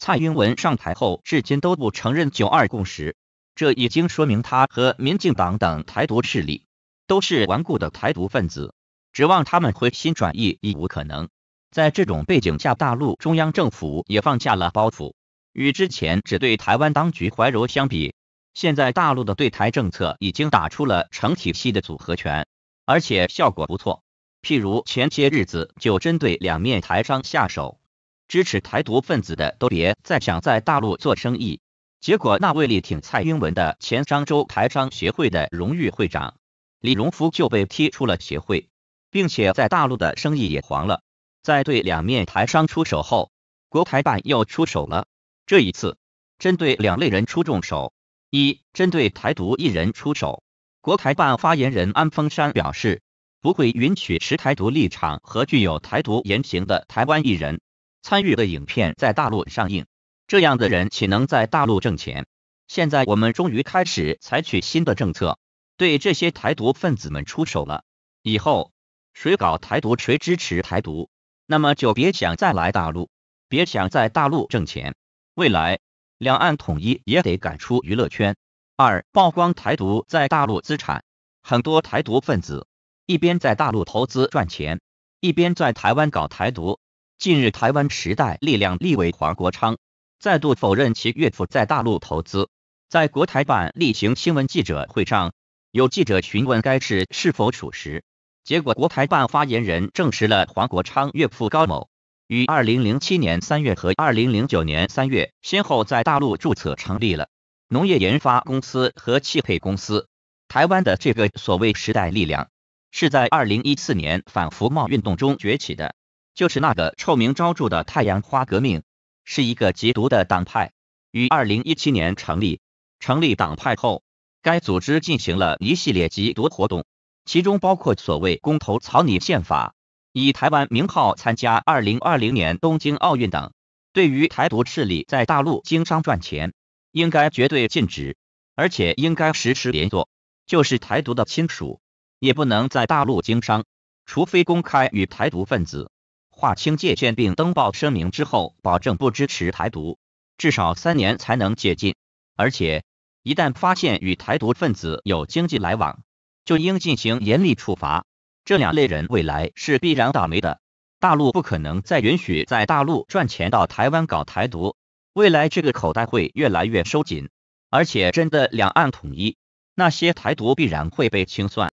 蔡英文上台后，至今都不承认“九二共识”，这已经说明他和民进党等台独势力都是顽固的台独分子，指望他们回心转意已无可能。在这种背景下，大陆中央政府也放下了包袱，与之前只对台湾当局怀柔相比，现在大陆的对台政策已经打出了成体系的组合拳，而且效果不错。譬如前些日子就针对两面台商下手。支持台独分子的都别再想在大陆做生意。结果，那位力挺蔡英文的前漳州台商协会的荣誉会长李荣福就被踢出了协会，并且在大陆的生意也黄了。在对两面台商出手后，国台办又出手了。这一次，针对两类人出重手：一，针对台独艺人出手。国台办发言人安峰山表示，不会允许持台独立场和具有台独言行的台湾艺人。参与的影片在大陆上映，这样的人岂能在大陆挣钱？现在我们终于开始采取新的政策，对这些台独分子们出手了。以后谁搞台独，谁支持台独，那么就别想再来大陆，别想在大陆挣钱。未来两岸统一也得赶出娱乐圈。二曝光台独在大陆资产，很多台独分子一边在大陆投资赚钱，一边在台湾搞台独。近日，台湾时代力量立委黄国昌再度否认其岳父在大陆投资。在国台办例行新闻记者会上，有记者询问该事是否属实，结果国台办发言人证实了黄国昌岳父高某于二零零七年三月和二零零九年三月先后在大陆注册成立了农业研发公司和汽配公司。台湾的这个所谓“时代力量”是在二零一四年反服贸运动中崛起的。就是那个臭名昭著的太阳花革命，是一个极毒的党派，于二零一七年成立。成立党派后，该组织进行了一系列极毒活动，其中包括所谓公投草拟宪法、以台湾名号参加二零二零年东京奥运等。对于台独势力在大陆经商赚钱，应该绝对禁止，而且应该实施连坐，就是台独的亲属也不能在大陆经商，除非公开与台独分子。划清界限并登报声明之后，保证不支持台独，至少三年才能解禁。而且，一旦发现与台独分子有经济来往，就应进行严厉处罚。这两类人未来是必然倒霉的。大陆不可能再允许在大陆赚钱到台湾搞台独，未来这个口袋会越来越收紧。而且，真的两岸统一，那些台独必然会被清算。